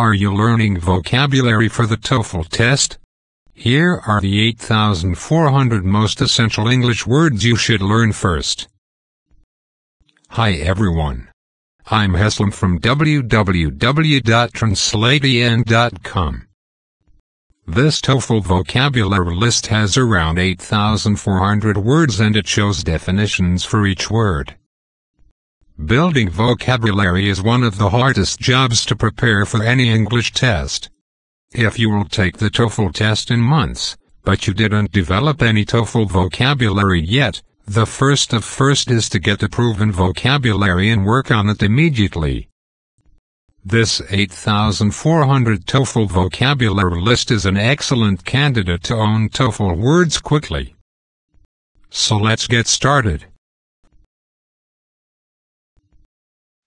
Are you learning vocabulary for the TOEFL test? Here are the 8,400 most essential English words you should learn first. Hi everyone. I'm Heslam from www.translatean.com. This TOEFL vocabulary list has around 8,400 words and it shows definitions for each word. Building vocabulary is one of the hardest jobs to prepare for any English test. If you will take the TOEFL test in months, but you didn't develop any TOEFL vocabulary yet, the first of first is to get a proven vocabulary and work on it immediately. This 8,400 TOEFL vocabulary list is an excellent candidate to own TOEFL words quickly. So let's get started.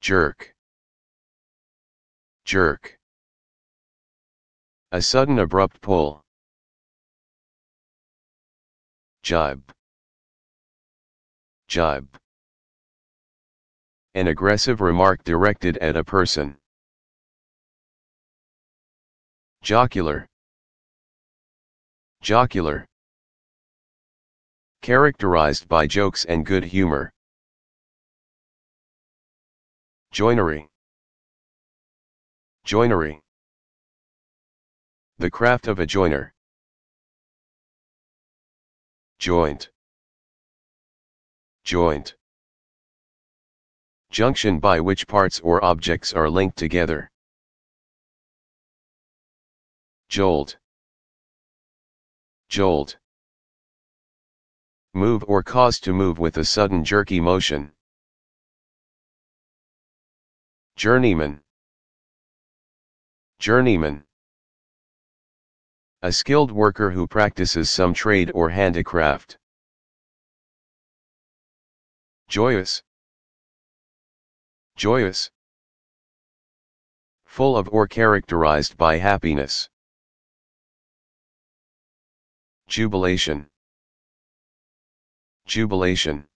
Jerk. Jerk. A sudden abrupt pull. Jibe. Jibe. An aggressive remark directed at a person. Jocular. Jocular. Characterized by jokes and good humor. Joinery. Joinery. The craft of a joiner. Joint. Joint. Junction by which parts or objects are linked together. Jolt. Jolt. Move or cause to move with a sudden jerky motion. Journeyman Journeyman A skilled worker who practices some trade or handicraft. Joyous Joyous Full of or characterized by happiness. Jubilation Jubilation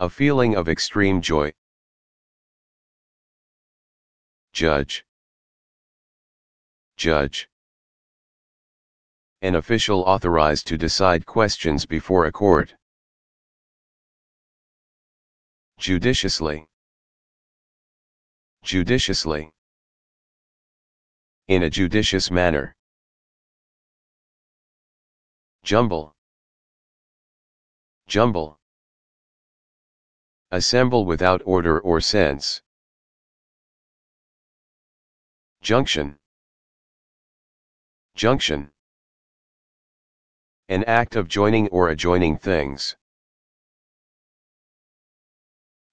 A feeling of extreme joy. Judge. Judge. An official authorized to decide questions before a court. Judiciously. Judiciously. In a judicious manner. Jumble. Jumble. Assemble without order or sense. Junction. Junction. An act of joining or adjoining things.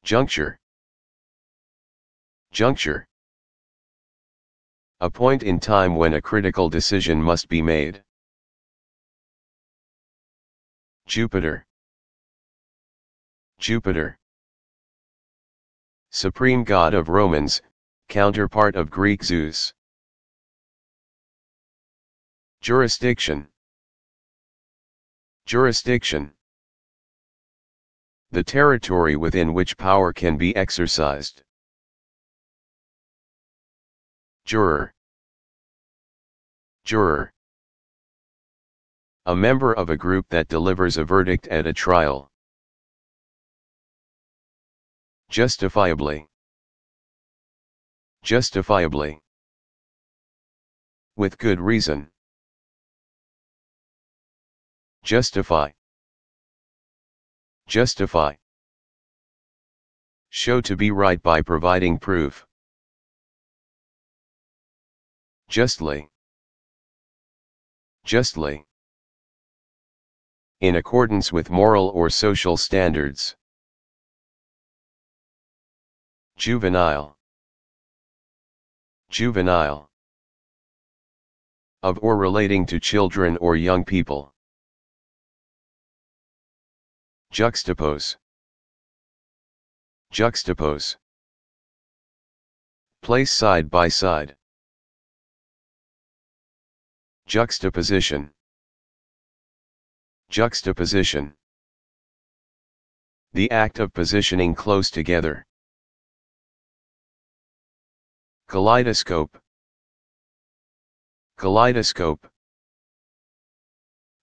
Juncture. Juncture. A point in time when a critical decision must be made. Jupiter. Jupiter. Supreme God of Romans, counterpart of Greek Zeus. Jurisdiction Jurisdiction The territory within which power can be exercised. Juror Juror A member of a group that delivers a verdict at a trial. Justifiably justifiably. With good reason. Justify. Justify. Show to be right by providing proof. Justly. Justly. In accordance with moral or social standards. Juvenile. Juvenile. Of or relating to children or young people. Juxtapose. Juxtapose. Place side by side. Juxtaposition. Juxtaposition. The act of positioning close together. Kaleidoscope Kaleidoscope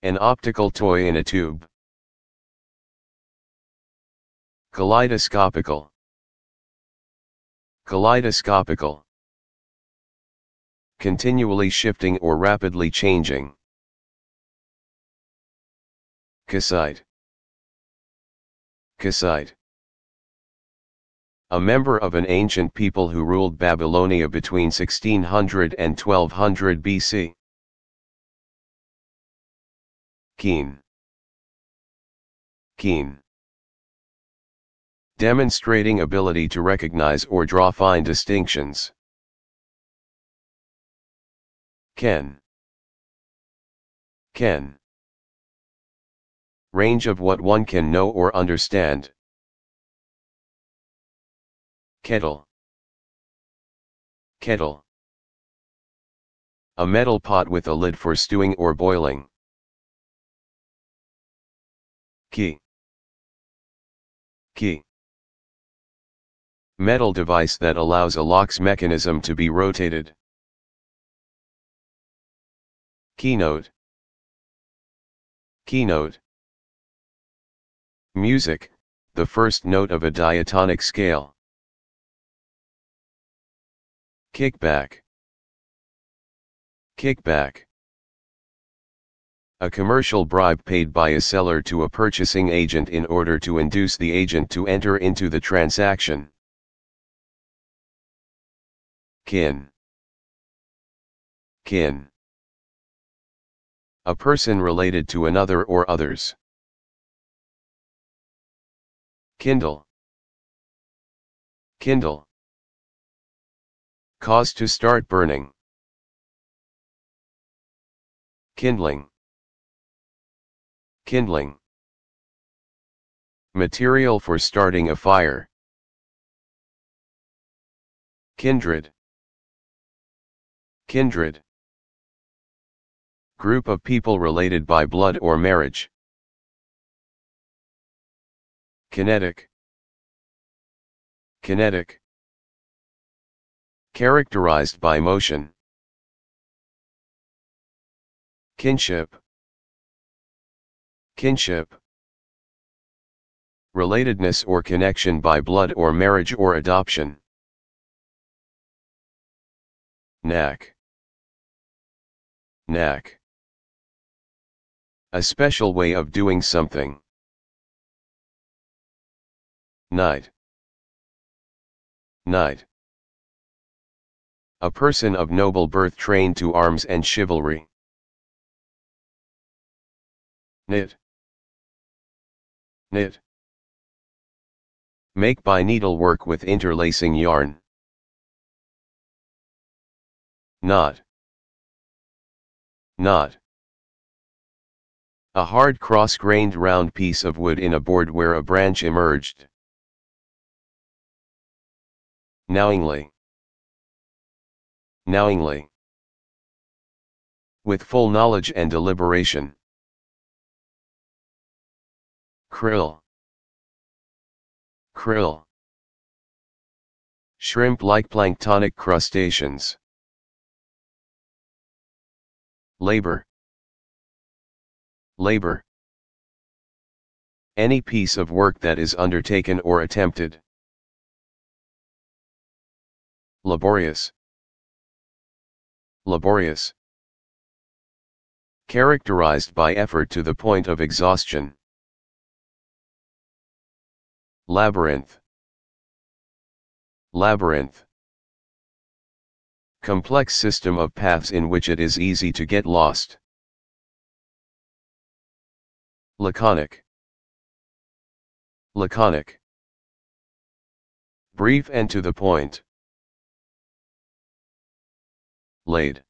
An optical toy in a tube. Kaleidoscopical Kaleidoscopical Continually shifting or rapidly changing. Cassite Cassite a member of an ancient people who ruled Babylonia between 1600 and 1200 BC. Keen. Keen. Demonstrating ability to recognize or draw fine distinctions. Ken. Ken. Range of what one can know or understand. Kettle. Kettle. A metal pot with a lid for stewing or boiling. Key. Key. Metal device that allows a lock's mechanism to be rotated. Keynote. Keynote. Music, the first note of a diatonic scale. Kickback Kickback a commercial bribe paid by a seller to a purchasing agent in order to induce the agent to enter into the transaction. Kin Kin A person related to another or others. Kindle Kindle Cause to start burning. Kindling. Kindling. Material for starting a fire. Kindred. Kindred. Group of people related by blood or marriage. Kinetic. Kinetic characterized by motion. Kinship Kinship Relatedness or connection by blood or marriage or adoption. Neck Neck A special way of doing something. Night Night a person of noble birth trained to arms and chivalry. Knit. Knit. Make by needlework with interlacing yarn. Knot. Knot. A hard cross-grained round piece of wood in a board where a branch emerged. Knowingly knowingly. With full knowledge and deliberation. Krill. Krill. Shrimp-like planktonic crustaceans. Labor. Labor. Any piece of work that is undertaken or attempted. Laborious laborious. Characterized by effort to the point of exhaustion. Labyrinth. Labyrinth. Complex system of paths in which it is easy to get lost. Laconic. Laconic. Brief and to the point laid,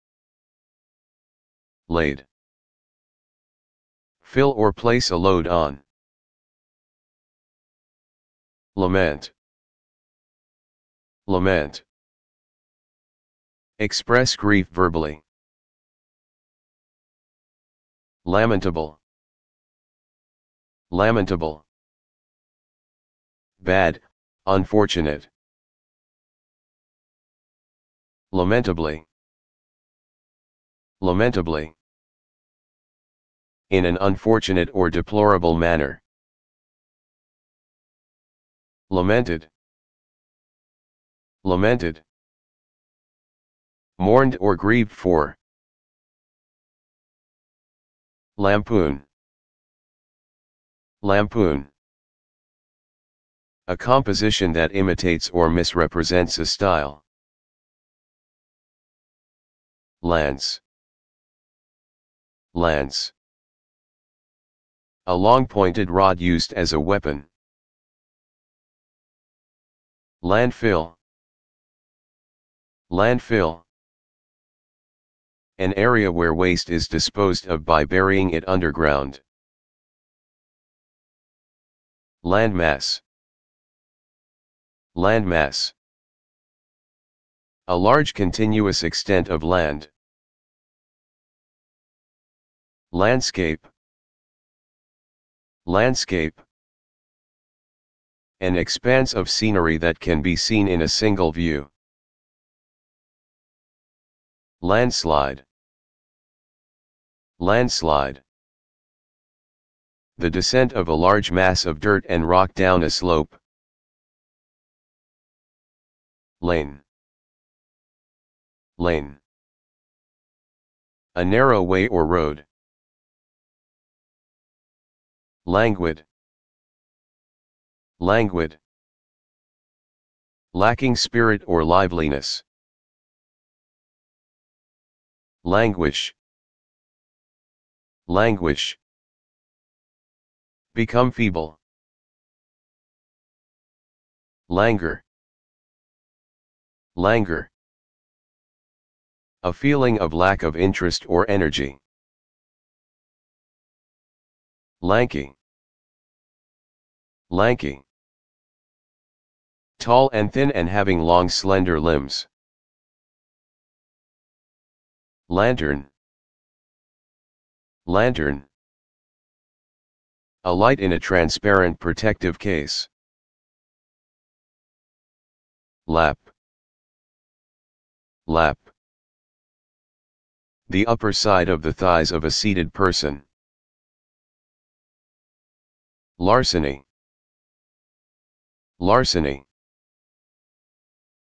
laid. Fill or place a load on. Lament, lament. Express grief verbally. Lamentable. Lamentable. Bad, unfortunate. Lamentably lamentably. In an unfortunate or deplorable manner. Lamented. Lamented. Mourned or grieved for. Lampoon. Lampoon. A composition that imitates or misrepresents a style. Lance lance. A long pointed rod used as a weapon. Landfill. Landfill. An area where waste is disposed of by burying it underground. Landmass. Landmass. A large continuous extent of land. Landscape Landscape An expanse of scenery that can be seen in a single view. Landslide Landslide The descent of a large mass of dirt and rock down a slope. Lane Lane A narrow way or road. Languid. Languid. Lacking spirit or liveliness. Languish. Languish. Become feeble. Languor. Languor. A feeling of lack of interest or energy lanky lanky tall and thin and having long slender limbs lantern lantern a light in a transparent protective case lap lap the upper side of the thighs of a seated person Larceny. Larceny.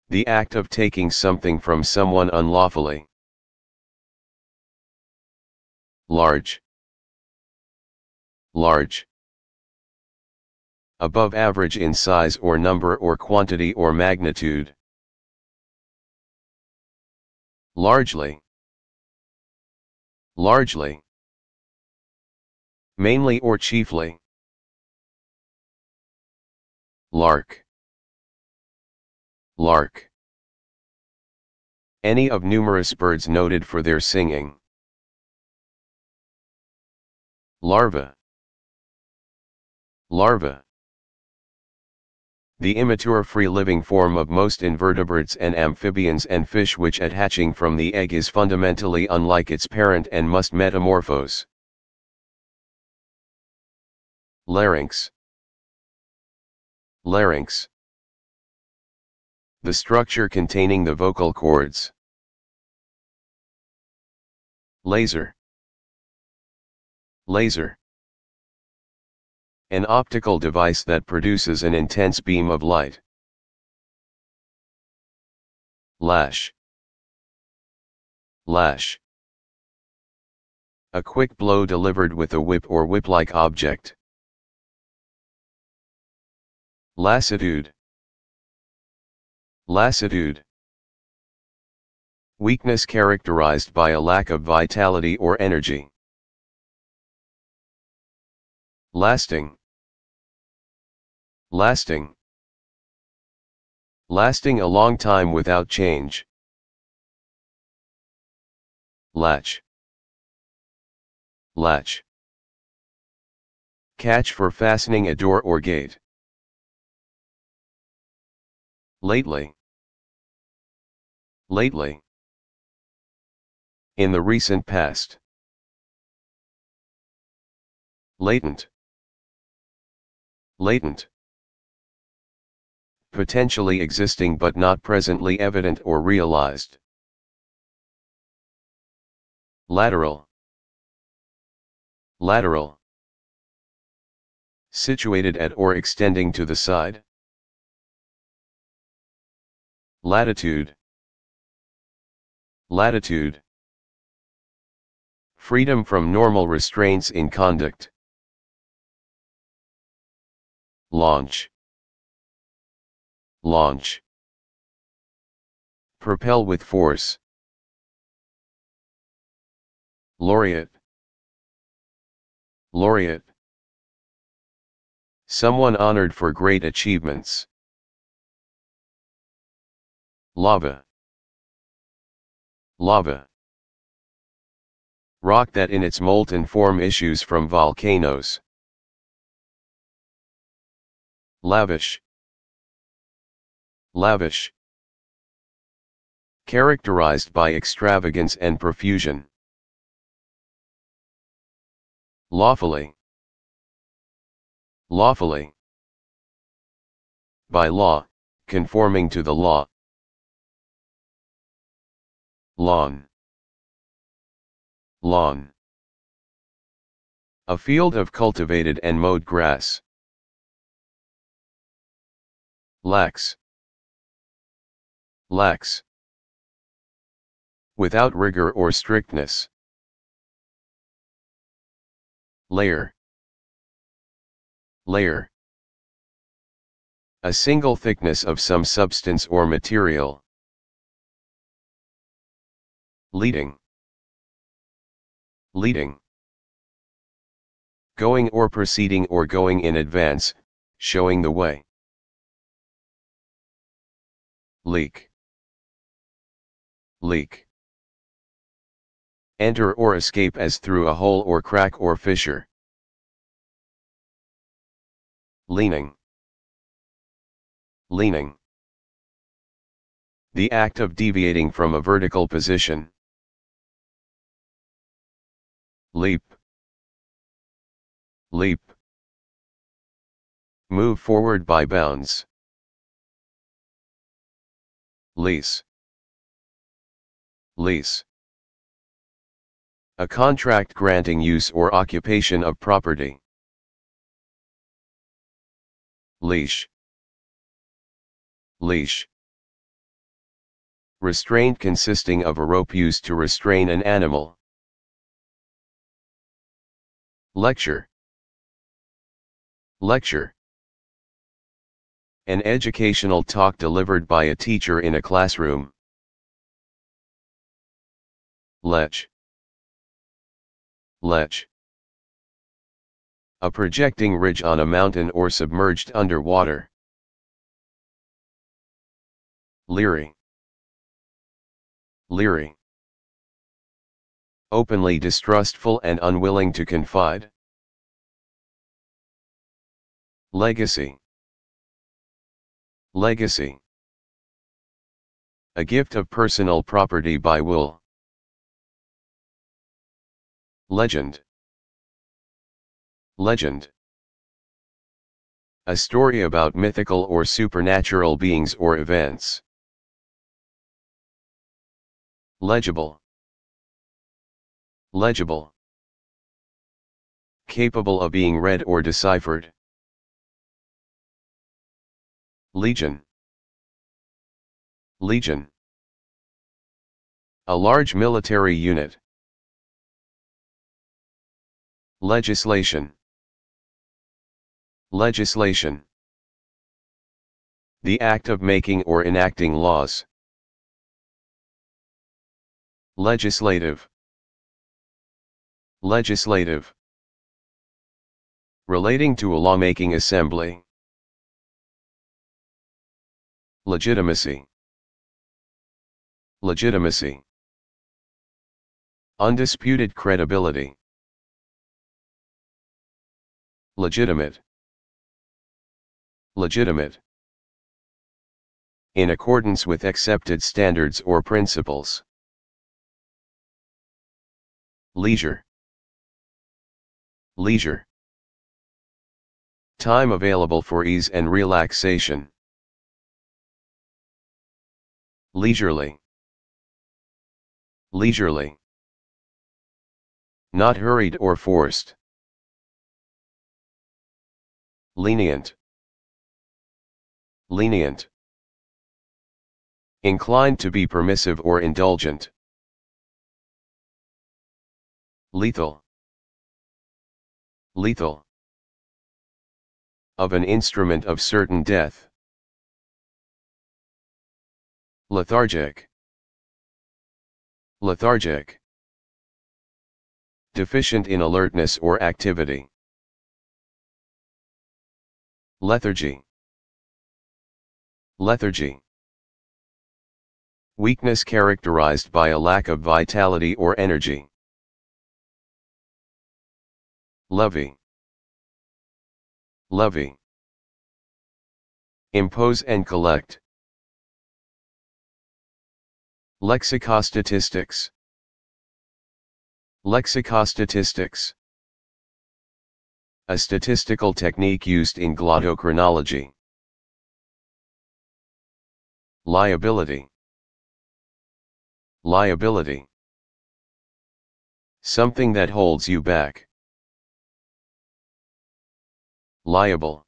The act of taking something from someone unlawfully. Large. Large. Above average in size or number or quantity or magnitude. Largely. Largely. Mainly or chiefly. Lark. Lark. Any of numerous birds noted for their singing. Larva. Larva. The immature free-living form of most invertebrates and amphibians and fish which at hatching from the egg is fundamentally unlike its parent and must metamorphose. Larynx Larynx. The structure containing the vocal cords. Laser. Laser. An optical device that produces an intense beam of light. Lash. Lash. A quick blow delivered with a whip or whip-like object. Lassitude. Lassitude. Weakness characterized by a lack of vitality or energy. Lasting. Lasting. Lasting a long time without change. Latch. Latch. Catch for fastening a door or gate. Lately. Lately. In the recent past. Latent. Latent. Potentially existing but not presently evident or realized. Lateral. Lateral. Situated at or extending to the side. Latitude. Latitude. Freedom from normal restraints in conduct. Launch. Launch. Propel with force. Laureate. Laureate. Someone honored for great achievements. Lava. Lava. Rock that in its molten form issues from volcanoes. Lavish. Lavish. Characterized by extravagance and profusion. Lawfully. Lawfully. By law, conforming to the law, long, long. A field of cultivated and mowed grass. Lax. Lax. Without rigor or strictness. Layer. Layer. A single thickness of some substance or material leading, leading. Going or proceeding or going in advance, showing the way. Leak, leak. Enter or escape as through a hole or crack or fissure. Leaning, leaning. The act of deviating from a vertical position leap, leap, move forward by bounds, lease, lease, a contract granting use or occupation of property, leash, leash, restraint consisting of a rope used to restrain an animal. Lecture Lecture An educational talk delivered by a teacher in a classroom. Lech Lech A projecting ridge on a mountain or submerged underwater. Leary Leering openly distrustful and unwilling to confide. Legacy Legacy A gift of personal property by will. Legend Legend A story about mythical or supernatural beings or events. Legible Legible. Capable of being read or deciphered. Legion. Legion. A large military unit. Legislation. Legislation. The act of making or enacting laws. Legislative. Legislative. Relating to a lawmaking assembly. Legitimacy. Legitimacy. Undisputed credibility. Legitimate. Legitimate. In accordance with accepted standards or principles. Leisure. Leisure. Time available for ease and relaxation. Leisurely. Leisurely. Not hurried or forced. Lenient. Lenient. Inclined to be permissive or indulgent. Lethal lethal. Of an instrument of certain death. Lethargic. Lethargic. Deficient in alertness or activity. Lethargy. Lethargy. Weakness characterized by a lack of vitality or energy. Levy. Levy. Impose and collect. Lexicostatistics. Lexicostatistics. A statistical technique used in glottochronology. Liability. Liability. Something that holds you back liable,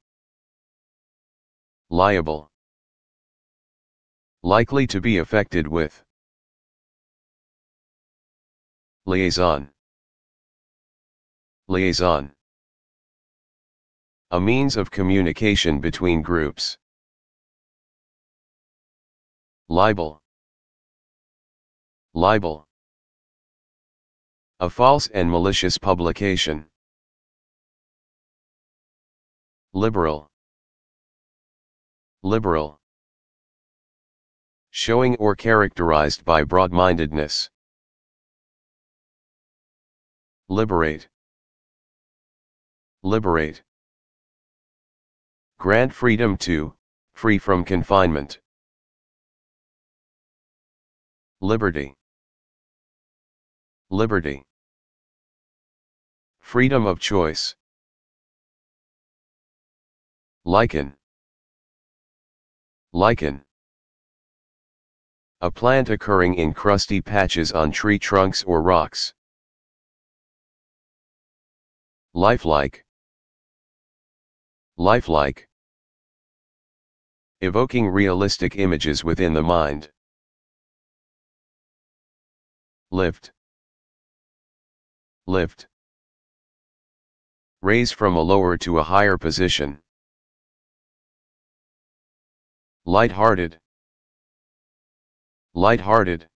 liable, likely to be affected with, liaison, liaison, a means of communication between groups, libel, libel, a false and malicious publication. Liberal. Liberal. Showing or characterized by broad-mindedness. Liberate. Liberate. Grant freedom to, free from confinement. Liberty. Liberty. Freedom of choice. Lichen. Lichen. A plant occurring in crusty patches on tree trunks or rocks. Lifelike. Lifelike. Evoking realistic images within the mind. Lift. Lift. Raise from a lower to a higher position light-hearted, light-hearted,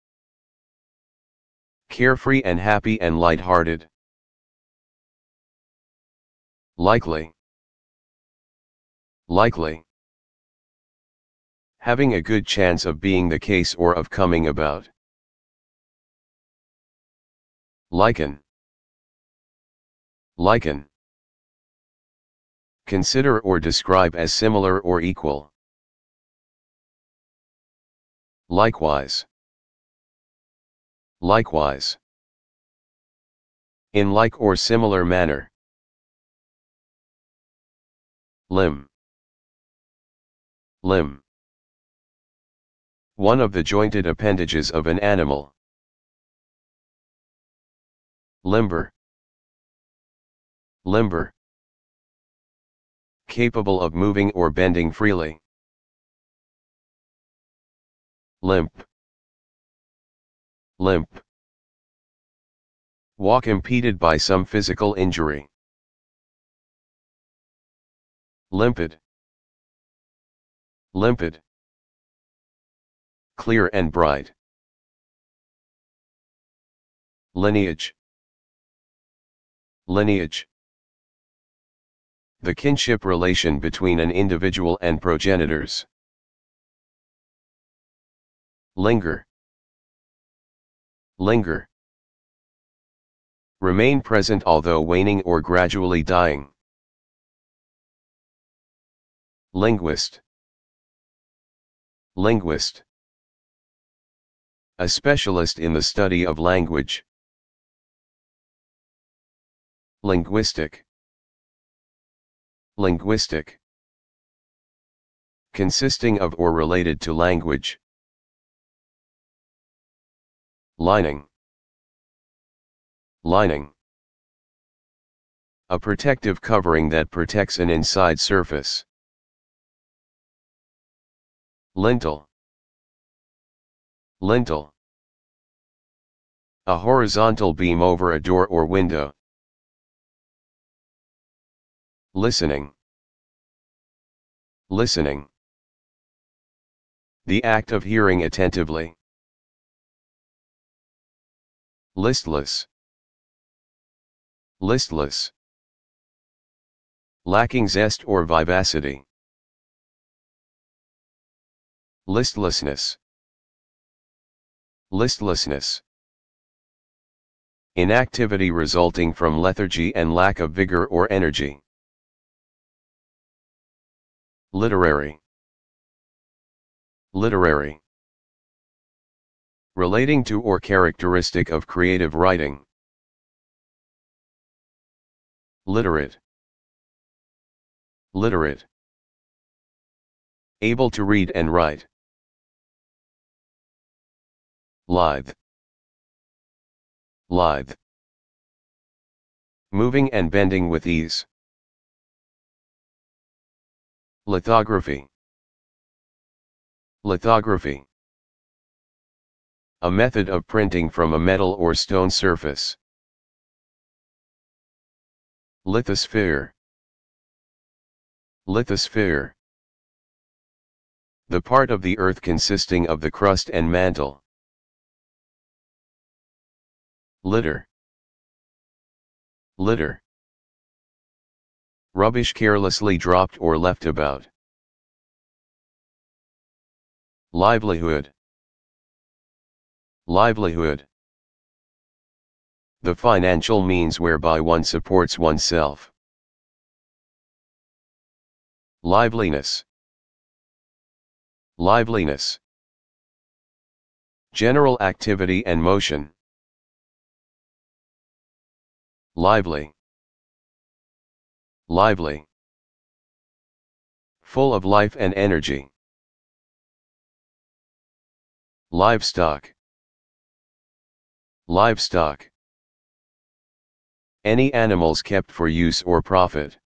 carefree and happy and light-hearted, likely, likely, having a good chance of being the case or of coming about, lichen, lichen, consider or describe as similar or equal. Likewise. Likewise. In like or similar manner. Limb. Limb. One of the jointed appendages of an animal. Limber. Limber. Capable of moving or bending freely. Limp. Limp. Walk impeded by some physical injury. Limpid. Limpid. Clear and bright. Lineage. Lineage. The kinship relation between an individual and progenitors. Linger. Linger. Remain present although waning or gradually dying. Linguist. Linguist. A specialist in the study of language. Linguistic. Linguistic. Consisting of or related to language. Lining. Lining. A protective covering that protects an inside surface. Lintel. Lintel. A horizontal beam over a door or window. Listening. Listening. The act of hearing attentively. Listless. Listless. Lacking zest or vivacity. Listlessness. Listlessness. Inactivity resulting from lethargy and lack of vigor or energy. Literary. Literary relating to or characteristic of creative writing. Literate. Literate. Able to read and write. Lithe. Lithe. Moving and bending with ease. Lithography. Lithography a method of printing from a metal or stone surface. Lithosphere Lithosphere The part of the earth consisting of the crust and mantle. Litter Litter Rubbish carelessly dropped or left about. Livelihood Livelihood The financial means whereby one supports oneself. Liveliness Liveliness General activity and motion Lively Lively Full of life and energy Livestock Livestock. Any animals kept for use or profit.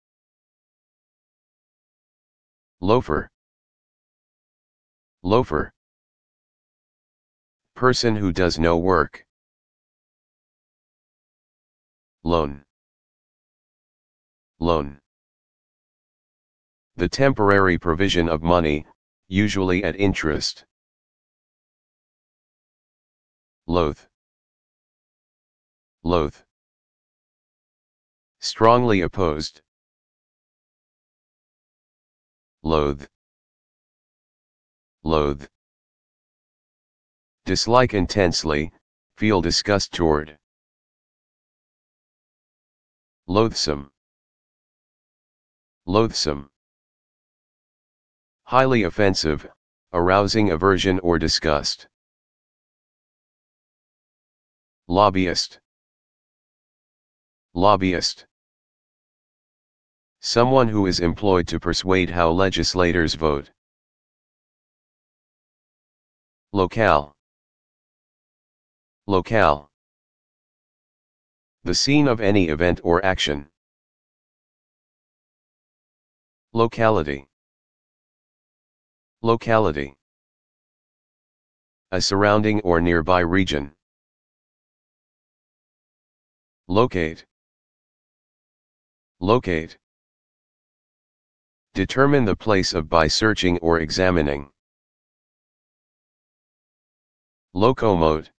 Loafer. Loafer. Person who does no work. Loan. Loan. The temporary provision of money, usually at interest. Loath loath. Strongly opposed. Loathe. Loathe. Dislike intensely, feel disgust toward. Loathsome. Loathsome. Highly offensive, arousing aversion or disgust. Lobbyist. Lobbyist. Someone who is employed to persuade how legislators vote. Locale. Locale. The scene of any event or action. Locality. Locality. A surrounding or nearby region. Locate. Locate. Determine the place of by searching or examining. Locomote.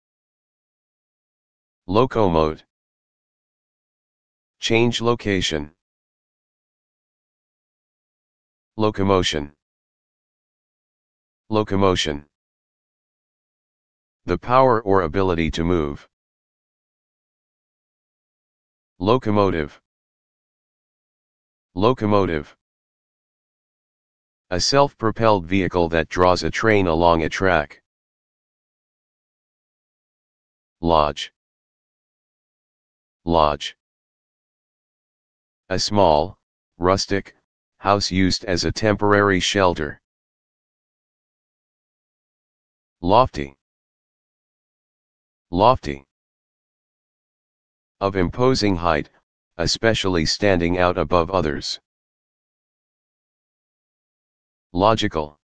Locomote. Change location. Locomotion. Locomotion. The power or ability to move. Locomotive. Locomotive A self-propelled vehicle that draws a train along a track. Lodge Lodge A small, rustic, house used as a temporary shelter. Lofty Lofty Of imposing height, especially standing out above others. Logical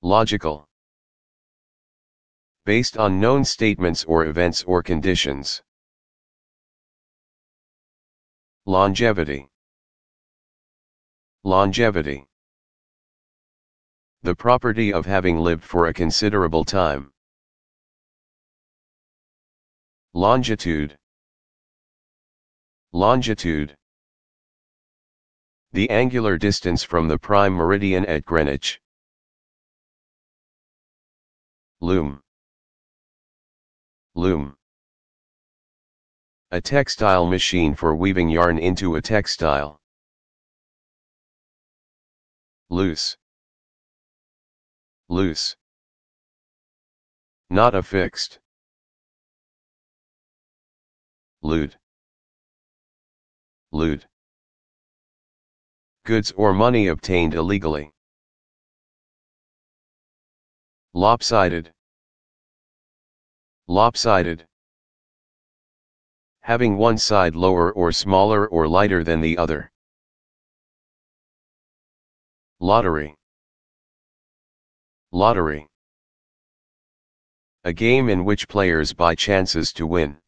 Logical Based on known statements or events or conditions. Longevity Longevity The property of having lived for a considerable time. Longitude Longitude The angular distance from the prime meridian at Greenwich. Loom Loom A textile machine for weaving yarn into a textile. Loose Loose Not affixed Lewd loot. Goods or money obtained illegally. Lopsided. Lopsided. Having one side lower or smaller or lighter than the other. Lottery. Lottery. A game in which players buy chances to win.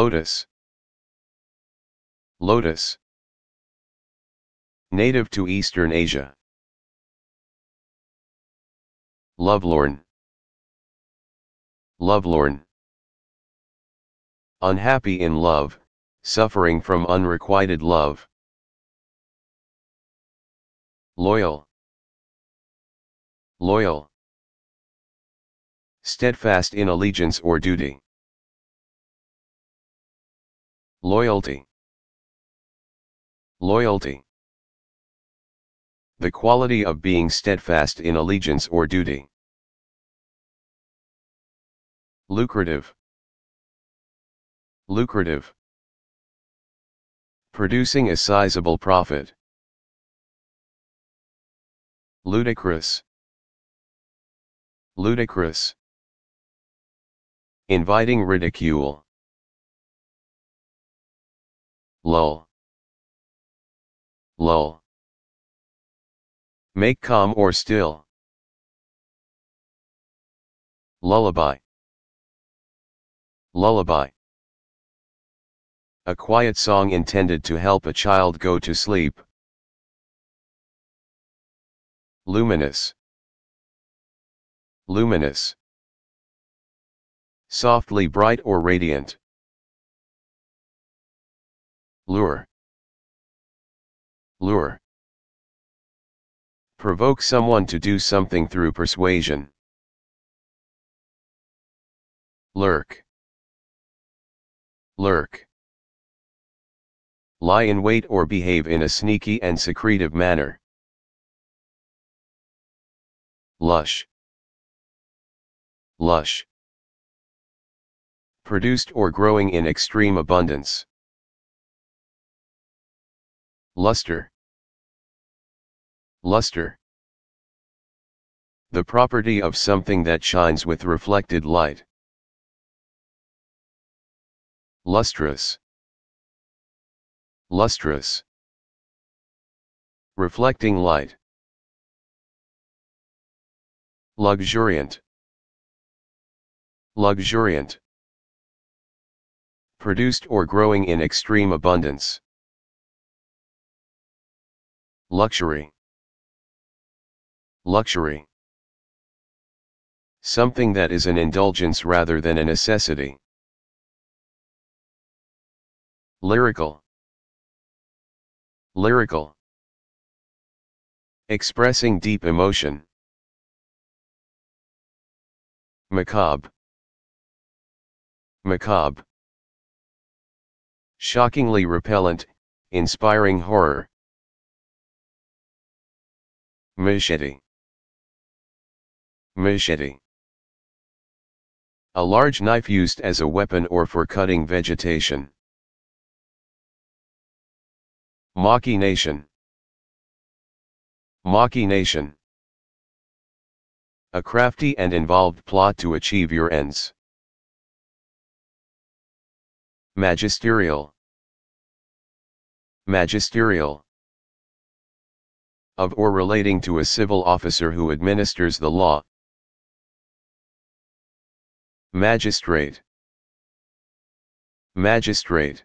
Lotus. Lotus. Native to Eastern Asia. Lovelorn. Lovelorn. Unhappy in love, suffering from unrequited love. Loyal. Loyal. Steadfast in allegiance or duty. Loyalty. Loyalty. The quality of being steadfast in allegiance or duty. Lucrative. Lucrative. Producing a sizable profit. Ludicrous. Ludicrous. Inviting ridicule lull, lull. Make calm or still. Lullaby, lullaby. A quiet song intended to help a child go to sleep. Luminous, luminous softly bright or radiant. Lure. Lure. Provoke someone to do something through persuasion. Lurk. Lurk. Lie in wait or behave in a sneaky and secretive manner. Lush. Lush. Produced or growing in extreme abundance. Luster. Luster. The property of something that shines with reflected light. Lustrous. Lustrous. Reflecting light. Luxuriant. Luxuriant. Produced or growing in extreme abundance. Luxury. Luxury. Something that is an indulgence rather than a necessity. Lyrical. Lyrical. Expressing deep emotion. Macabre. Macabre. Shockingly repellent, inspiring horror. Machete. Machete. A large knife used as a weapon or for cutting vegetation. Machination. nation. A crafty and involved plot to achieve your ends. Magisterial. Magisterial of or relating to a civil officer who administers the law. Magistrate Magistrate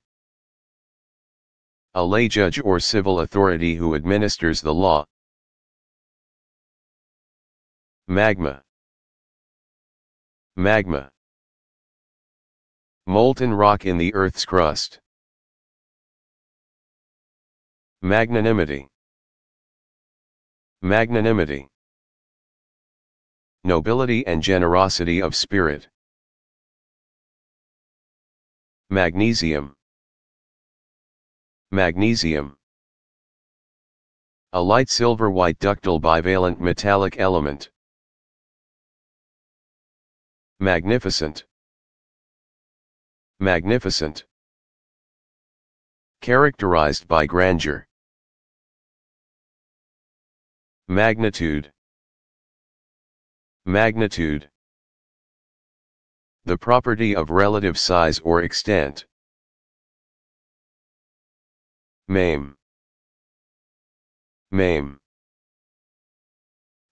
A lay judge or civil authority who administers the law. Magma Magma Molten rock in the Earth's crust. Magnanimity Magnanimity. Nobility and generosity of spirit. Magnesium. Magnesium. A light silver-white ductile bivalent metallic element. Magnificent. Magnificent. Characterized by grandeur. Magnitude Magnitude The property of relative size or extent. MAME MAME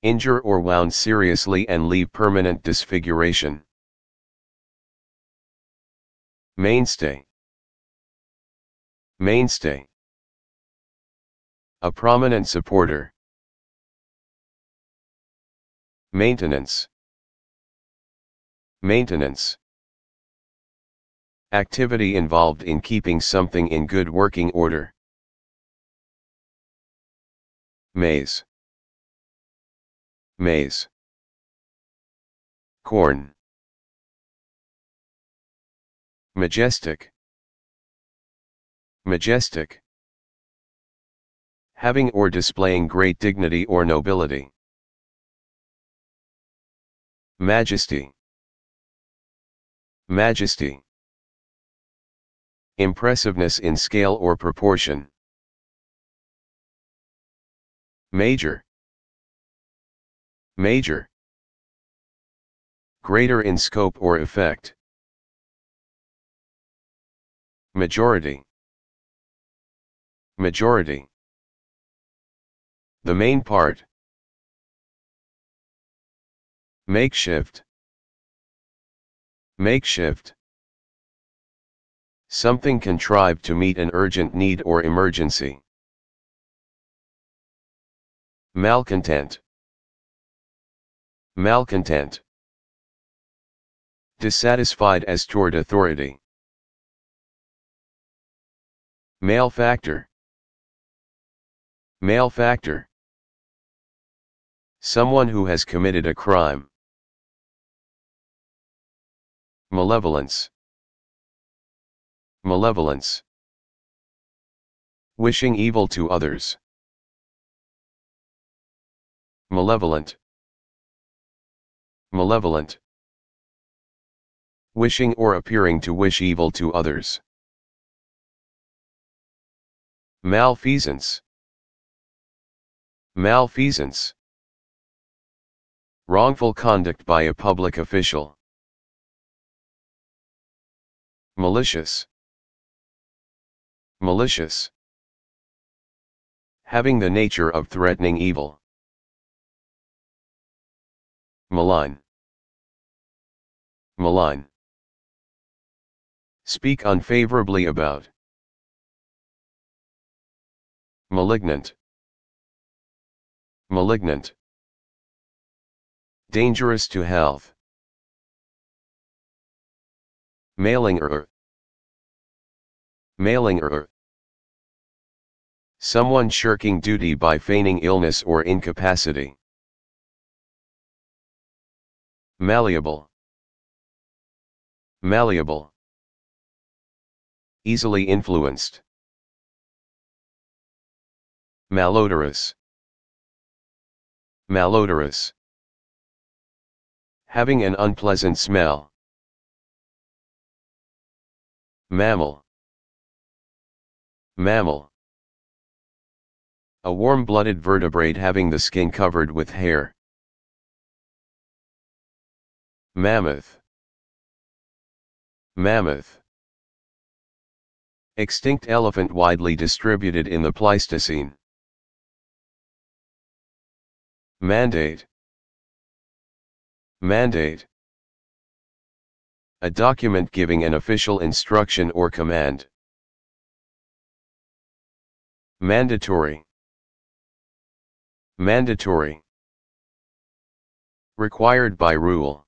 Injure or wound seriously and leave permanent disfiguration. Mainstay Mainstay A prominent supporter. Maintenance. Maintenance. Activity involved in keeping something in good working order. Maize. Maize. Corn. Majestic. Majestic. Having or displaying great dignity or nobility. Majesty. Majesty. Impressiveness in scale or proportion. Major. Major. Greater in scope or effect. Majority. Majority. The main part. Makeshift. Makeshift. Something contrived to meet an urgent need or emergency. Malcontent. Malcontent. Dissatisfied as toward authority. Malefactor. Malefactor. Someone who has committed a crime. Malevolence. Malevolence. Wishing evil to others. Malevolent. Malevolent. Wishing or appearing to wish evil to others. Malfeasance. Malfeasance. Wrongful conduct by a public official. Malicious. Malicious. Having the nature of threatening evil. Malign. Malign. Speak unfavorably about. Malignant. Malignant. Dangerous to health. Mailing er. Mailing er. Someone shirking duty by feigning illness or incapacity. Malleable. Malleable. Easily influenced. Malodorous. Malodorous. Having an unpleasant smell. Mammal. Mammal. A warm-blooded vertebrate having the skin covered with hair. Mammoth. Mammoth. Extinct elephant widely distributed in the Pleistocene. Mandate. Mandate a document giving an official instruction or command. Mandatory Mandatory Required by rule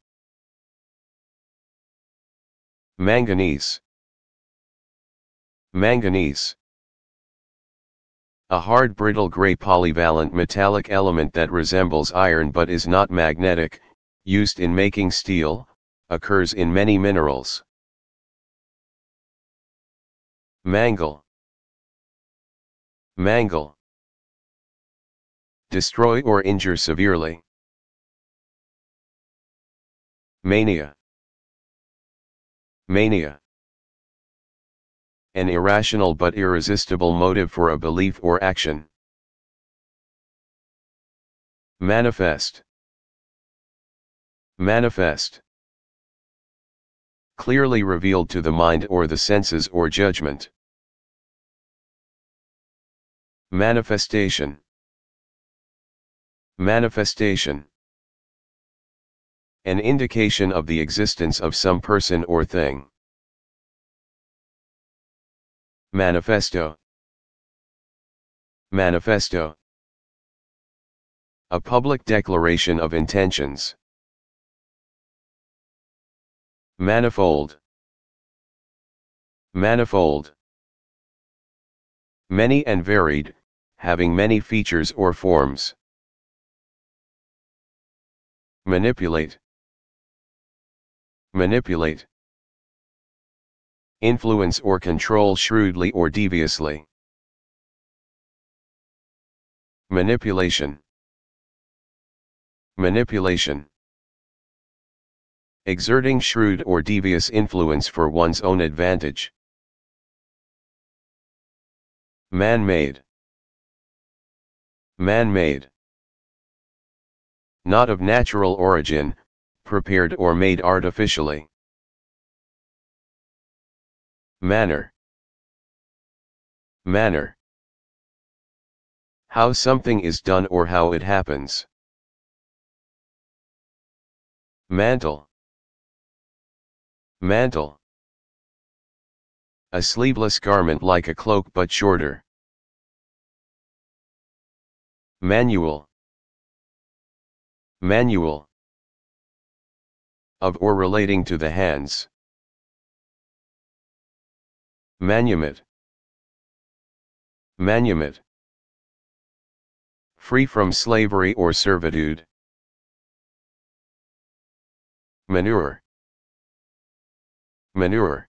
Manganese Manganese A hard brittle gray polyvalent metallic element that resembles iron but is not magnetic, used in making steel, occurs in many minerals. Mangle. Mangle. Destroy or injure severely. Mania. Mania. An irrational but irresistible motive for a belief or action. Manifest. Manifest clearly revealed to the mind or the senses or judgment. Manifestation Manifestation An indication of the existence of some person or thing. Manifesto Manifesto A public declaration of intentions. Manifold. Manifold. Many and varied, having many features or forms. Manipulate. Manipulate. Influence or control shrewdly or deviously. Manipulation. Manipulation exerting shrewd or devious influence for one's own advantage. Man-made Man-made Not of natural origin, prepared or made artificially. Manner Manner How something is done or how it happens. Mantle Mantle A sleeveless garment like a cloak but shorter. Manual Manual Of or relating to the hands. Manumit, manumit, Free from slavery or servitude. Manure Manure.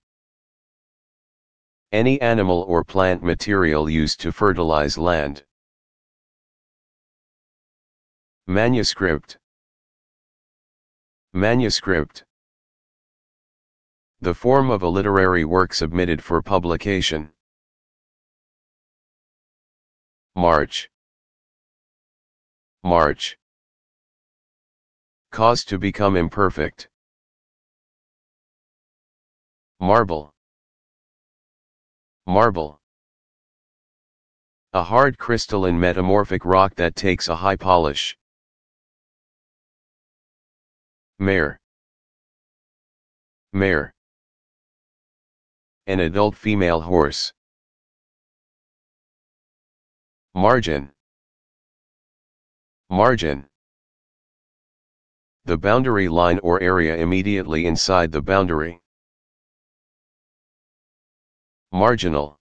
Any animal or plant material used to fertilize land. Manuscript. Manuscript. The form of a literary work submitted for publication. March. March. Cause to become imperfect. Marble. Marble. A hard crystalline metamorphic rock that takes a high polish. Mare. Mare. An adult female horse. Margin. Margin. The boundary line or area immediately inside the boundary marginal,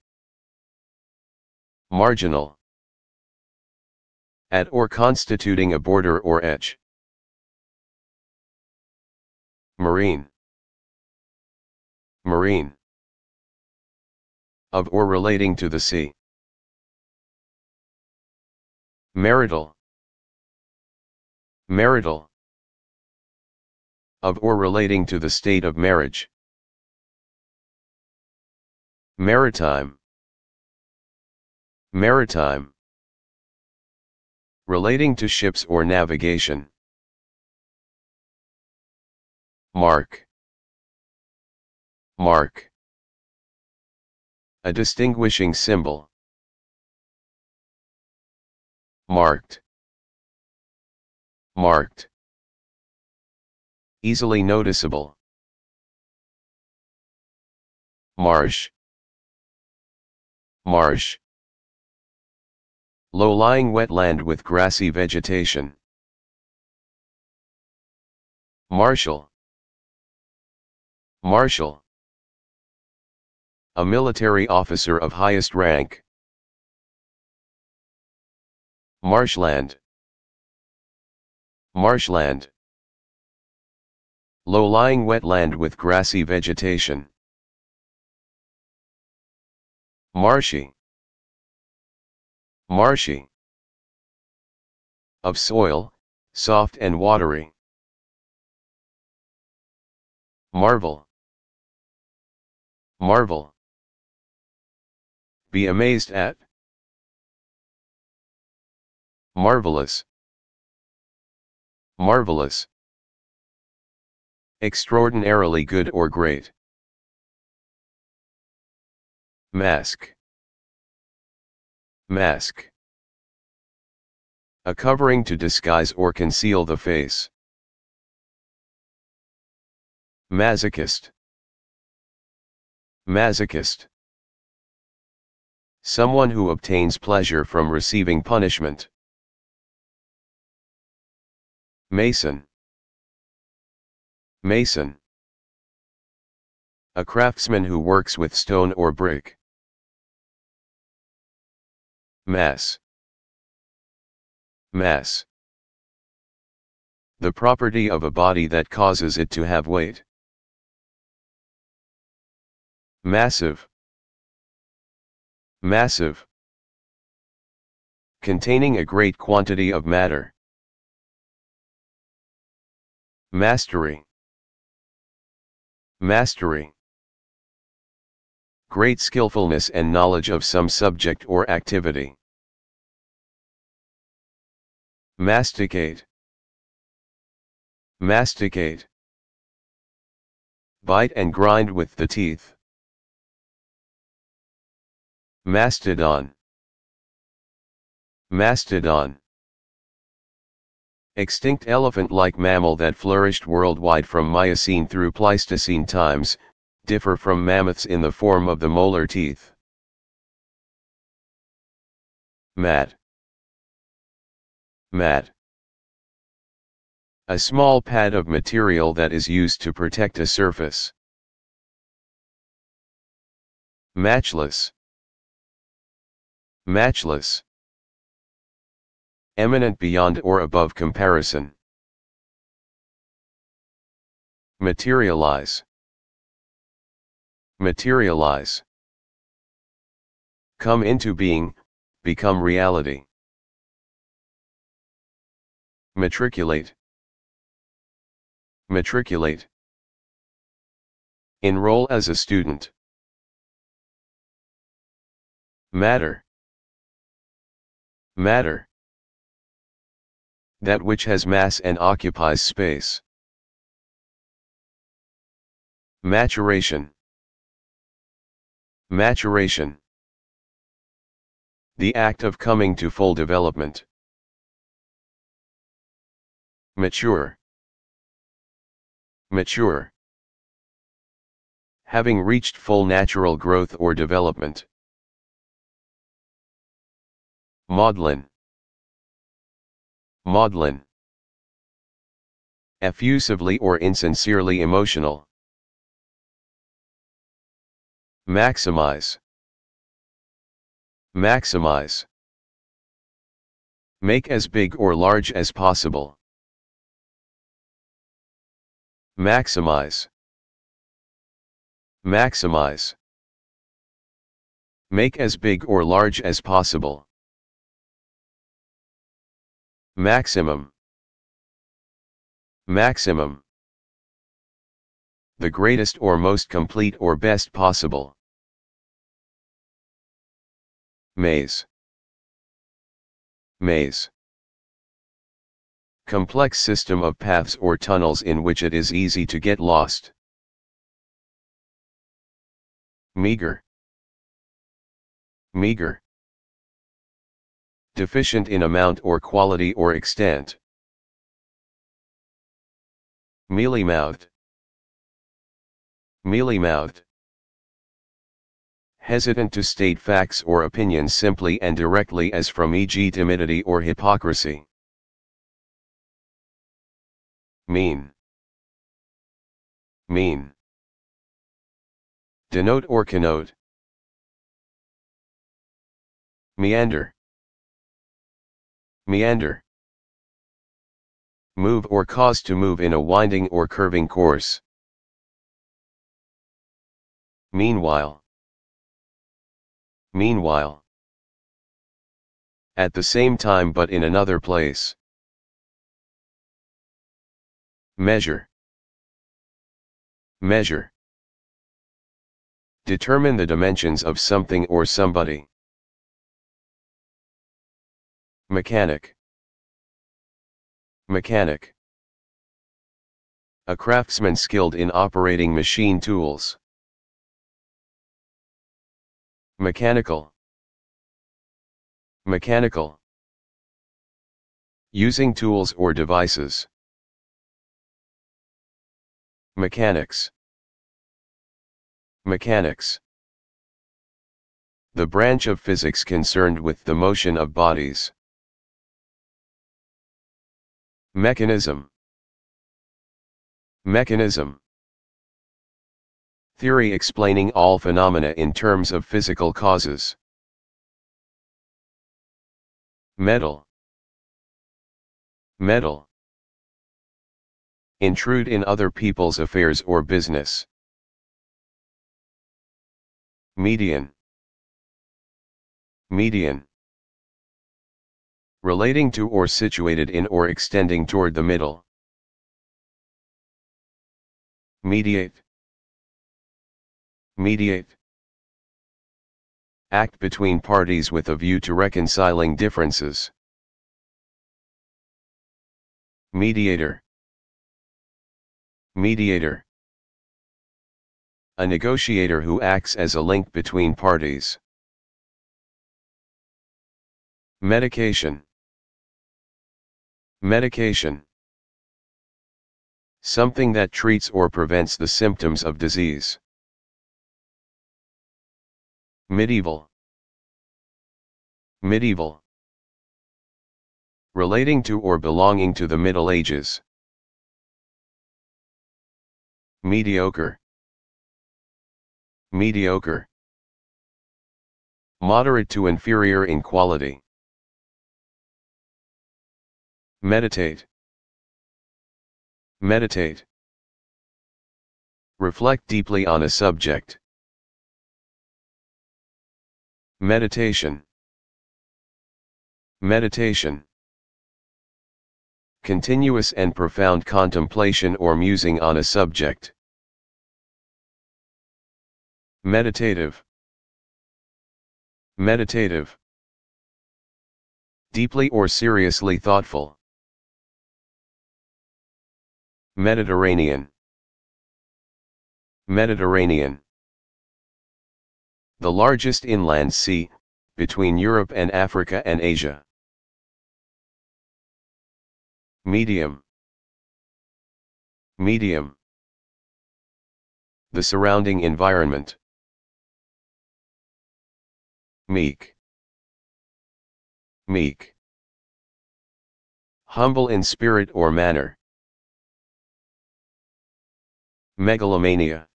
marginal, at or constituting a border or edge. Marine, marine, of or relating to the sea. Marital, marital, of or relating to the state of marriage. Maritime Maritime Relating to ships or navigation. Mark Mark A distinguishing symbol. Marked Marked Easily noticeable. Marsh marsh. Low-lying wetland with grassy vegetation. Marshal. Marshal. A military officer of highest rank. Marshland. Marshland. Low-lying wetland with grassy vegetation. Marshy. Marshy. Of soil, soft and watery. Marvel. Marvel. Be amazed at. Marvelous. Marvelous. Extraordinarily good or great. Mask. Mask. A covering to disguise or conceal the face. Masochist. Masochist. Someone who obtains pleasure from receiving punishment. Mason. Mason. A craftsman who works with stone or brick. Mass. Mass. The property of a body that causes it to have weight. Massive. Massive. Containing a great quantity of matter. Mastery. Mastery. Great skillfulness and knowledge of some subject or activity. Masticate. Masticate. Bite and grind with the teeth. Mastodon. Mastodon. Extinct elephant-like mammal that flourished worldwide from Miocene through Pleistocene times, differ from mammoths in the form of the molar teeth. Mat mat. A small pad of material that is used to protect a surface. Matchless. Matchless. Eminent beyond or above comparison. Materialize. Materialize. Come into being, become reality. Matriculate. Matriculate. Enroll as a student. Matter. Matter. That which has mass and occupies space. Maturation. Maturation. The act of coming to full development. Mature. Mature. Having reached full natural growth or development. Maudlin. Maudlin. Effusively or insincerely emotional. Maximize. Maximize. Make as big or large as possible. Maximize. Maximize. Make as big or large as possible. Maximum. Maximum. The greatest or most complete or best possible. Maze. Maze complex system of paths or tunnels in which it is easy to get lost. Meager. Meager. Deficient in amount or quality or extent. Mealy-mouthed. Mealy-mouthed. Hesitant to state facts or opinions simply and directly as from e.g. timidity or hypocrisy. Mean. Mean. Denote or connote. Meander. Meander. Move or cause to move in a winding or curving course. Meanwhile. Meanwhile. At the same time but in another place. Measure. Measure. Determine the dimensions of something or somebody. Mechanic. Mechanic. A craftsman skilled in operating machine tools. Mechanical. Mechanical. Using tools or devices. Mechanics Mechanics The branch of physics concerned with the motion of bodies. Mechanism Mechanism Theory explaining all phenomena in terms of physical causes. Metal Metal intrude in other people's affairs or business. Median Median Relating to or situated in or extending toward the middle. Mediate Mediate Act between parties with a view to reconciling differences. Mediator Mediator A negotiator who acts as a link between parties. Medication Medication Something that treats or prevents the symptoms of disease. Medieval Medieval Relating to or belonging to the Middle Ages. Mediocre. Mediocre. Moderate to inferior in quality. Meditate. Meditate. Reflect deeply on a subject. Meditation. Meditation continuous and profound contemplation or musing on a subject. Meditative. Meditative. Deeply or seriously thoughtful. Mediterranean. Mediterranean. The largest inland sea, between Europe and Africa and Asia. Medium. Medium. The surrounding environment. Meek. Meek. Humble in spirit or manner. Megalomania.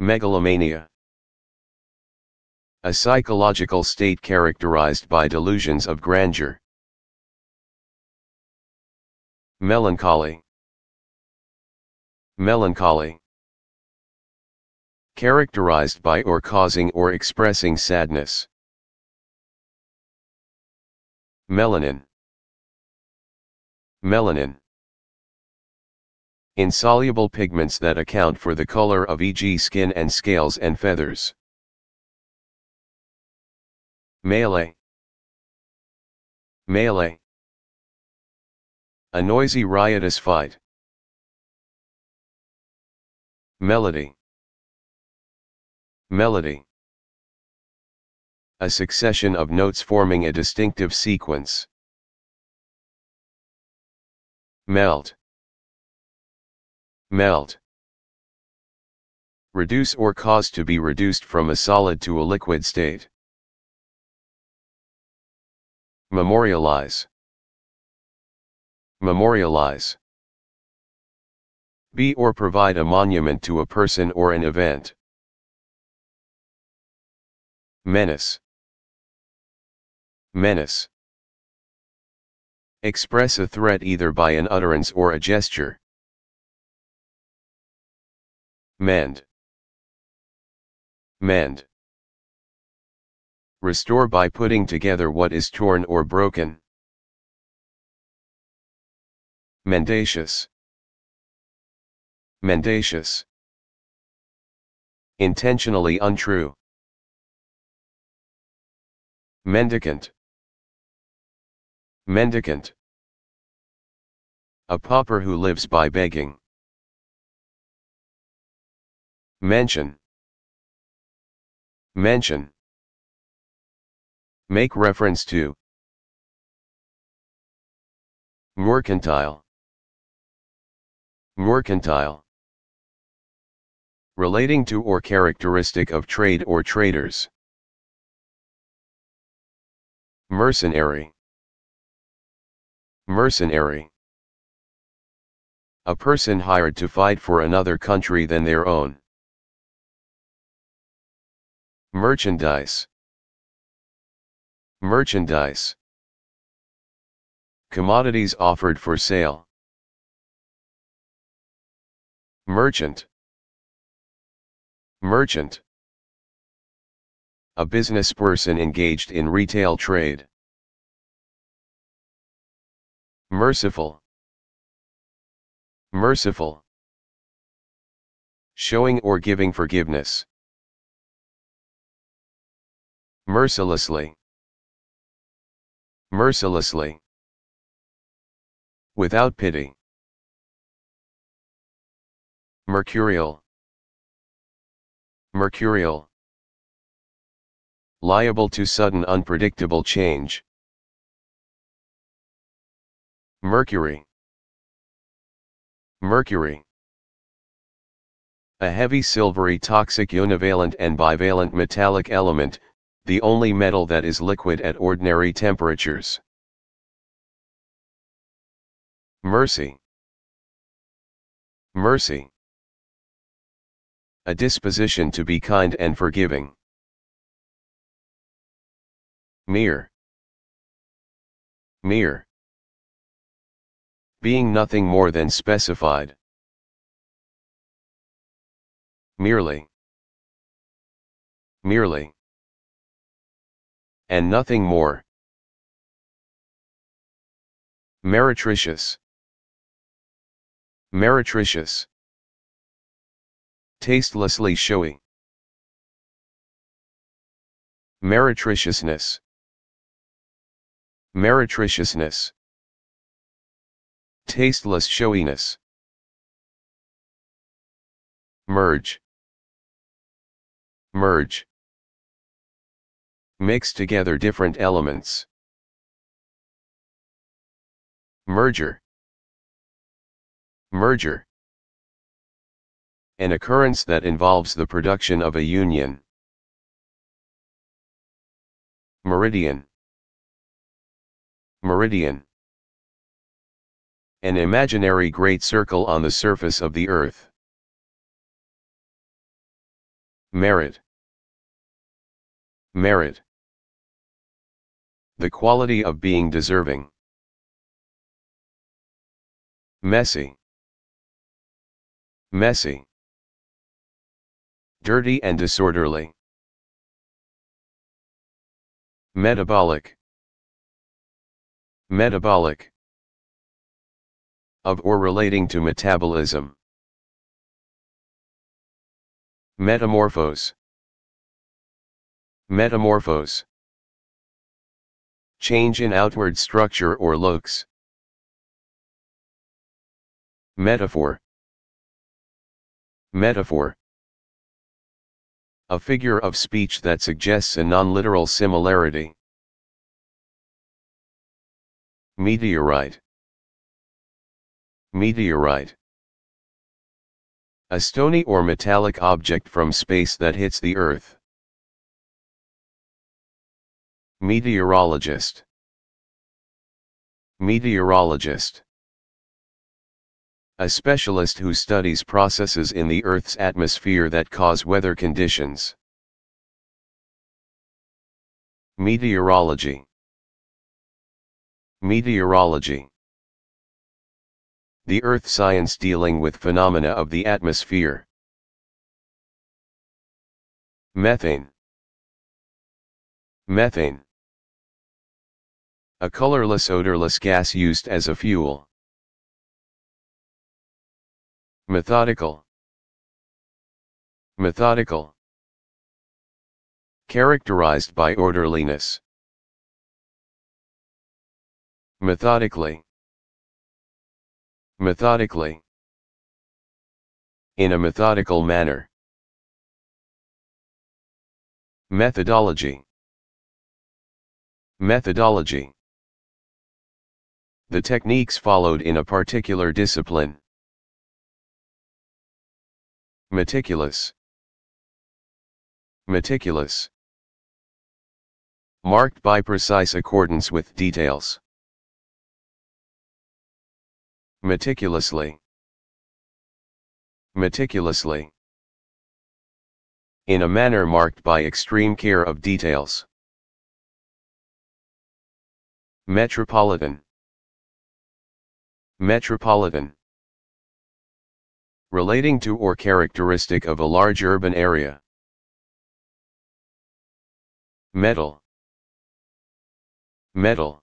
Megalomania. A psychological state characterized by delusions of grandeur. Melancholy. Melancholy. Characterized by or causing or expressing sadness. Melanin. Melanin. Insoluble pigments that account for the color of e.g. skin and scales and feathers. Melee. Melee. A noisy riotous fight. Melody. Melody. A succession of notes forming a distinctive sequence. Melt. Melt. Reduce or cause to be reduced from a solid to a liquid state. Memorialize. Memorialize. Be or provide a monument to a person or an event. Menace. Menace. Express a threat either by an utterance or a gesture. Mend. Mend. Restore by putting together what is torn or broken. Mendacious. Mendacious. Intentionally untrue. Mendicant. Mendicant. A pauper who lives by begging. Mention. Mention. Make reference to. Mercantile. Mercantile. Relating to or characteristic of trade or traders. Mercenary. Mercenary. A person hired to fight for another country than their own. Merchandise. Merchandise. Commodities offered for sale. Merchant. Merchant. A business person engaged in retail trade. Merciful. Merciful. Showing or giving forgiveness. Mercilessly. Mercilessly. Without pity. Mercurial. Mercurial. Liable to sudden unpredictable change. Mercury. Mercury. A heavy silvery toxic univalent and bivalent metallic element, the only metal that is liquid at ordinary temperatures. Mercy. Mercy a disposition to be kind and forgiving. Mere. Mere. Being nothing more than specified. Merely. Merely. And nothing more. Meretricious. Meretricious. Tastelessly showy. Meretriciousness. Meretriciousness. Tasteless showiness. Merge. Merge. Mix together different elements. Merger. Merger an occurrence that involves the production of a union. Meridian Meridian An imaginary great circle on the surface of the earth. Merit Merit The quality of being deserving. Messy Messy dirty and disorderly. Metabolic Metabolic Of or relating to metabolism. Metamorphose Metamorphose Change in outward structure or looks. Metaphor Metaphor a figure of speech that suggests a non-literal similarity. Meteorite Meteorite A stony or metallic object from space that hits the Earth. Meteorologist Meteorologist a specialist who studies processes in the Earth's atmosphere that cause weather conditions. Meteorology Meteorology The Earth science dealing with phenomena of the atmosphere. Methane Methane A colorless odorless gas used as a fuel. Methodical. Methodical. Characterized by orderliness. Methodically. Methodically. In a methodical manner. Methodology. Methodology. The techniques followed in a particular discipline. Meticulous. Meticulous. Marked by precise accordance with details. Meticulously. Meticulously. In a manner marked by extreme care of details. Metropolitan. Metropolitan relating to or characteristic of a large urban area. Metal Metal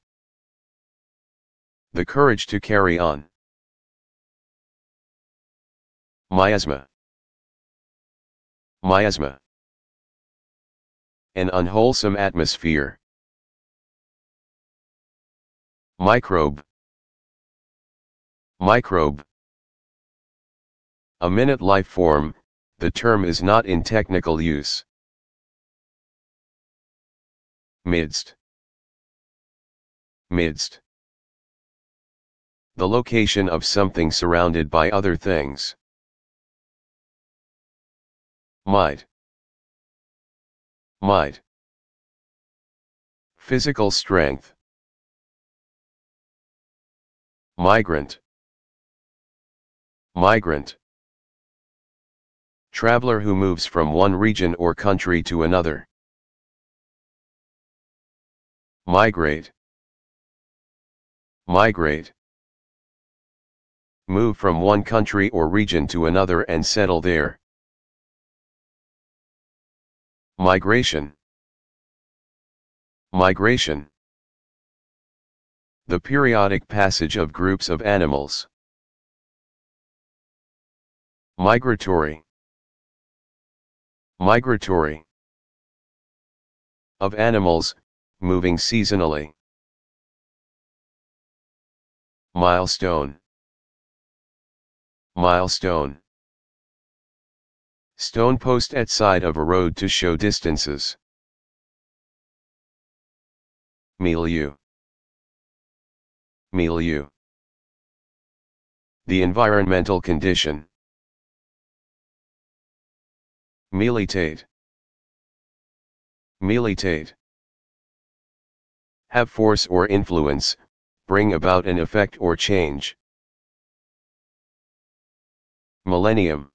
The courage to carry on. Miasma Miasma An unwholesome atmosphere. Microbe Microbe a minute life form, the term is not in technical use. Midst. Midst. The location of something surrounded by other things. Might. Might. Physical strength. Migrant. Migrant traveler who moves from one region or country to another. Migrate. Migrate. Move from one country or region to another and settle there. Migration. Migration. The periodic passage of groups of animals. Migratory. Migratory. Of animals, moving seasonally. Milestone. Milestone. Stone post at side of a road to show distances. Milieu. Milieu. The environmental condition. Militate. Militate. Have force or influence, bring about an effect or change. Millennium.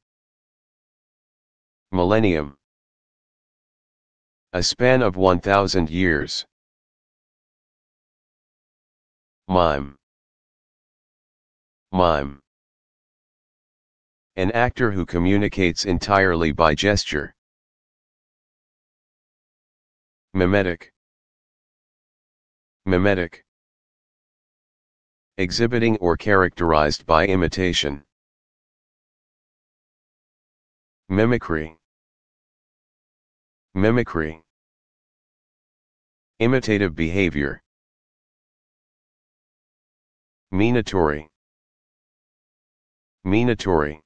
Millennium. A span of 1,000 years. Mime. Mime an actor who communicates entirely by gesture. Mimetic Mimetic Exhibiting or characterized by imitation. Mimicry Mimicry Imitative behavior Minatory Minatory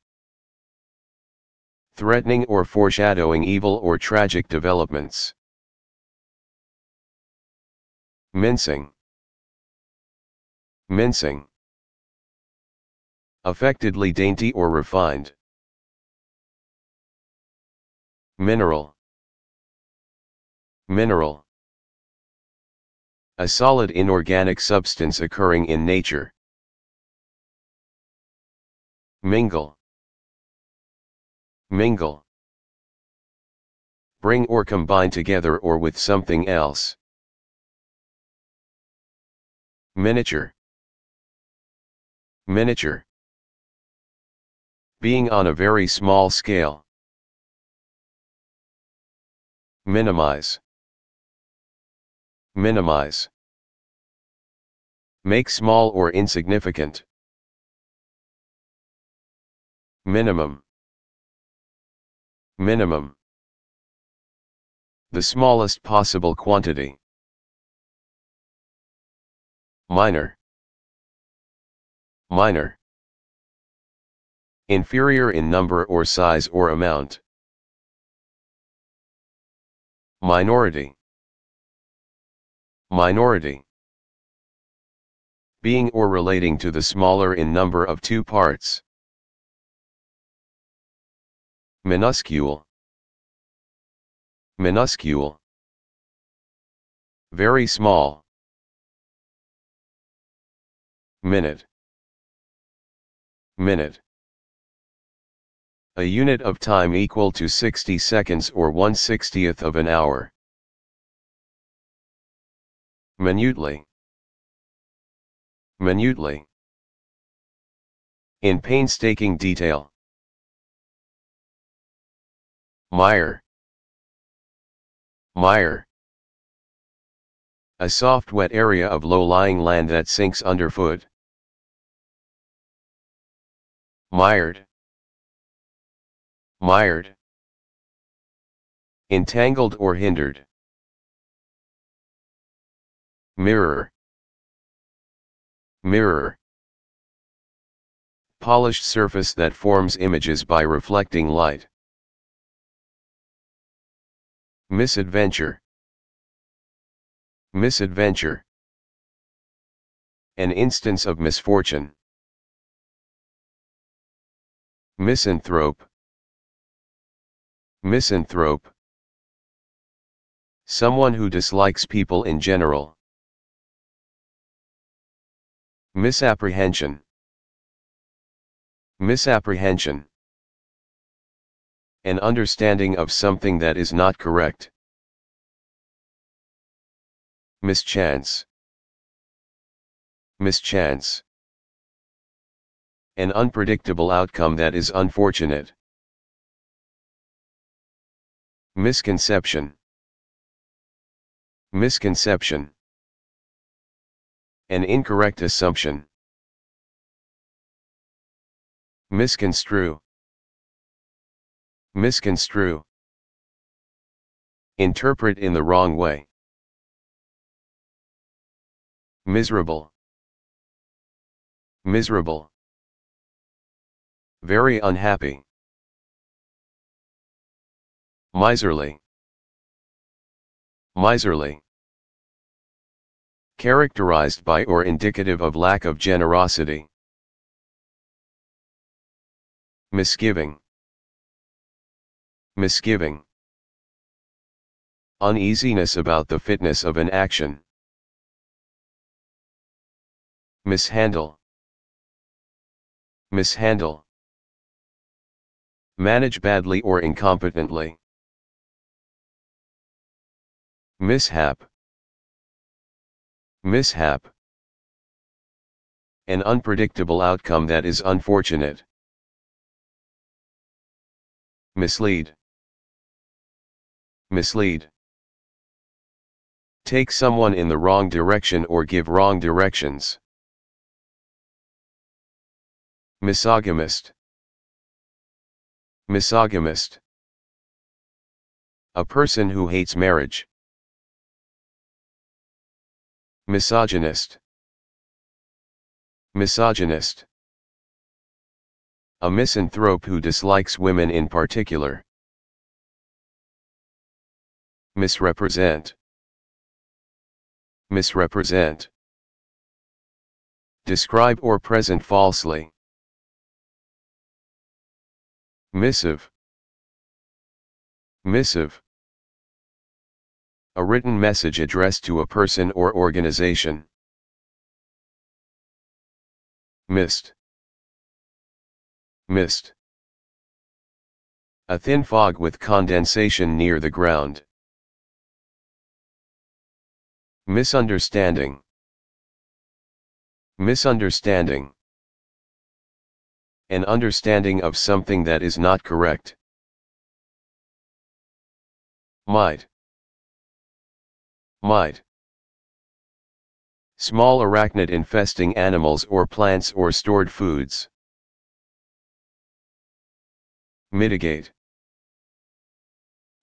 threatening or foreshadowing evil or tragic developments. Mincing Mincing Affectedly dainty or refined. Mineral Mineral A solid inorganic substance occurring in nature. Mingle Mingle. Bring or combine together or with something else. Miniature. Miniature. Being on a very small scale. Minimize. Minimize. Make small or insignificant. Minimum. Minimum. The smallest possible quantity. Minor. Minor. Inferior in number or size or amount. Minority. Minority. Being or relating to the smaller in number of two parts minuscule minuscule very small minute minute a unit of time equal to 60 seconds or 1 60th of an hour minutely minutely in painstaking detail Mire. Mire. A soft wet area of low-lying land that sinks underfoot. Mired. Mired. Entangled or hindered. Mirror. Mirror. Polished surface that forms images by reflecting light. Misadventure. Misadventure. An instance of misfortune. Misanthrope. Misanthrope. Someone who dislikes people in general. Misapprehension. Misapprehension an understanding of something that is not correct. Mischance Mischance An unpredictable outcome that is unfortunate. Misconception Misconception An incorrect assumption Misconstrue Misconstrue. Interpret in the wrong way. Miserable. Miserable. Very unhappy. Miserly. Miserly. Characterized by or indicative of lack of generosity. Misgiving misgiving, uneasiness about the fitness of an action, mishandle, mishandle, manage badly or incompetently, mishap, mishap, an unpredictable outcome that is unfortunate. Mislead. Mislead. Take someone in the wrong direction or give wrong directions. Misogamist. Misogamist. A person who hates marriage. Misogynist. Misogynist. A misanthrope who dislikes women in particular misrepresent misrepresent describe or present falsely missive missive a written message addressed to a person or organization mist mist a thin fog with condensation near the ground Misunderstanding. Misunderstanding. An understanding of something that is not correct. Might. Might. Small arachnid infesting animals or plants or stored foods. Mitigate.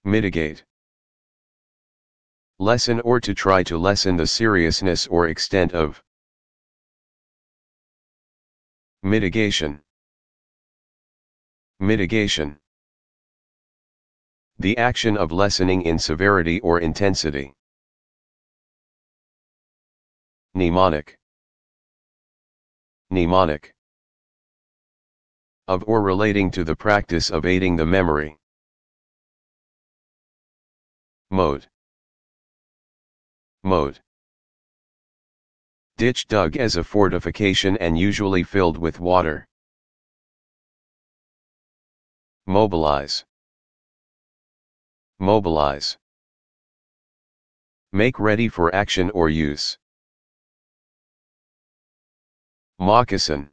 Mitigate lessen or to try to lessen the seriousness or extent of. Mitigation Mitigation The action of lessening in severity or intensity. Mnemonic Mnemonic Of or relating to the practice of aiding the memory. Mode Mode Ditch dug as a fortification and usually filled with water. Mobilize Mobilize Make ready for action or use. Moccasin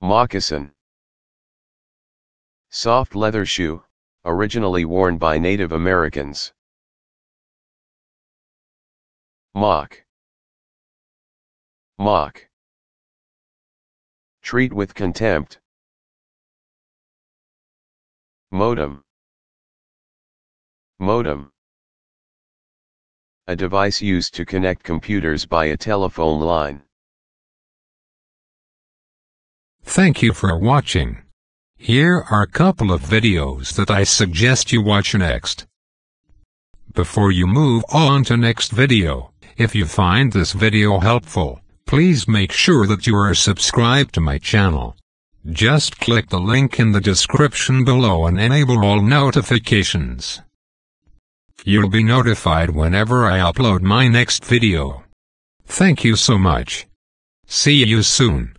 Moccasin Soft leather shoe, originally worn by Native Americans. Mock. Mock. Treat with contempt. Modem. Modem. A device used to connect computers by a telephone line. Thank you for watching. Here are a couple of videos that I suggest you watch next. Before you move on to next video. If you find this video helpful, please make sure that you are subscribed to my channel. Just click the link in the description below and enable all notifications. You'll be notified whenever I upload my next video. Thank you so much. See you soon.